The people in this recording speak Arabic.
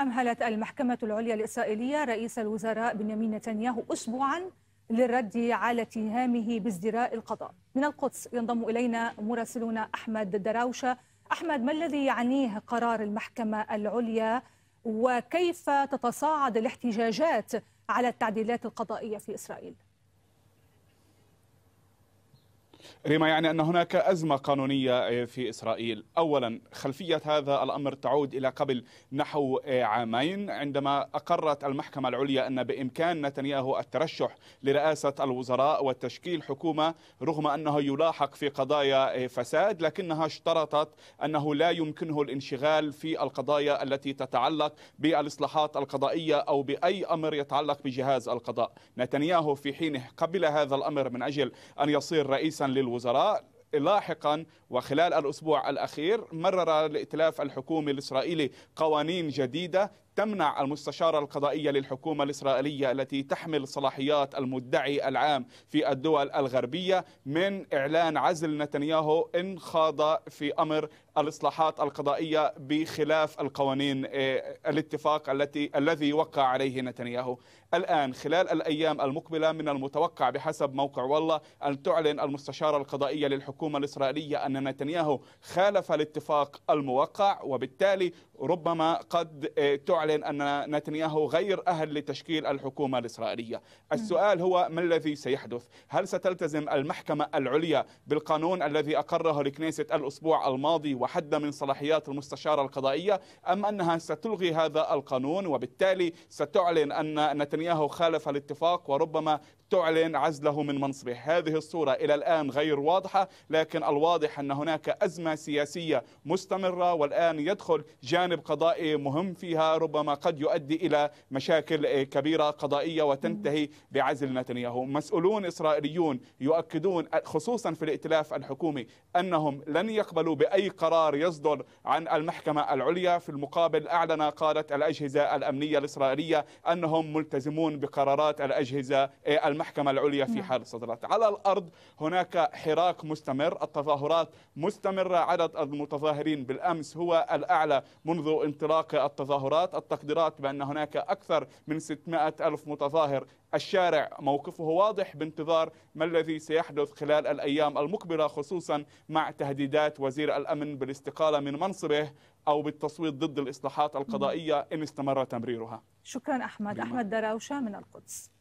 أمهلت المحكمة العليا الإسرائيلية رئيس الوزراء بنيامين نتنياهو أسبوعا للرد على اتهامه بازدراء القضاء من القدس ينضم إلينا مراسلنا أحمد دراوشة أحمد ما الذي يعنيه قرار المحكمة العليا وكيف تتصاعد الاحتجاجات على التعديلات القضائية في إسرائيل؟ ريما يعني أن هناك أزمة قانونية آه، في إسرائيل أولا خلفية هذا الأمر تعود إلى قبل نحو آه، عامين عندما أقرت المحكمة العليا أن بإمكان نتنياهو الترشح لرئاسة الوزراء وتشكيل حكومة رغم أنه يلاحق في قضايا آه، فساد لكنها اشترطت أنه لا يمكنه الانشغال في القضايا التي تتعلق بالإصلاحات القضائية أو بأي أمر يتعلق بجهاز القضاء نتنياهو في حينه قبل هذا الأمر من أجل أن يصير رئيسا للوزراء وزراء لاحقا وخلال الأسبوع الأخير مرر الائتلاف الحكومي الإسرائيلي قوانين جديدة تمنع المستشارة القضائية للحكومة الإسرائيلية التي تحمل صلاحيات المدعي العام في الدول الغربية من إعلان عزل نتنياهو إن خاض في أمر الإصلاحات القضائية بخلاف القوانين آه، الاتفاق التي الذي وقع عليه نتنياهو الآن خلال الأيام المقبلة من المتوقع بحسب موقع والله أن تعلن المستشارة القضائية للحكومة الحكومة الإسرائيلية أن نتنياهو خالف الاتفاق الموقع وبالتالي ربما قد آه، تعلن أن نتنياهو غير أهل لتشكيل الحكومة الإسرائيلية السؤال هو ما الذي سيحدث هل ستلتزم المحكمة العليا بالقانون الذي أقره لكنيسة الأسبوع الماضي وحد من صلاحيات المستشارة القضائية أم أنها ستلغي هذا القانون وبالتالي ستعلن أن نتنياهو خالف الاتفاق وربما تعلن عزله من منصبه هذه الصورة إلى الآن غير واضحة لكن الواضح أن هناك أزمة سياسية مستمرة والآن يدخل جانب قضائي مهم فيها ربما قد يؤدي إلى مشاكل كبيرة قضائية وتنتهي بعزل نتنياهو مسؤولون إسرائيليون يؤكدون خصوصا في الائتلاف الحكومي أنهم لن يقبلوا بأي قرار يصدر عن المحكمة العليا في المقابل أعلن قادة الأجهزة الأمنية الإسرائيلية أنهم ملتزمون بقرارات الأجهزة الأمنية المحكمة العليا في نعم. حال صدرت على الأرض هناك حراك مستمر التظاهرات مستمرة عدد المتظاهرين بالأمس هو الأعلى منذ انطلاق التظاهرات التقديرات بأن هناك أكثر من 600 ألف متظاهر الشارع موقفه واضح بانتظار ما الذي سيحدث خلال الأيام المقبلة خصوصا مع تهديدات وزير الأمن بالاستقالة من منصبه أو بالتصويت ضد الإصلاحات القضائية إن استمر تمريرها شكرا أحمد أحمد دراوشة من القدس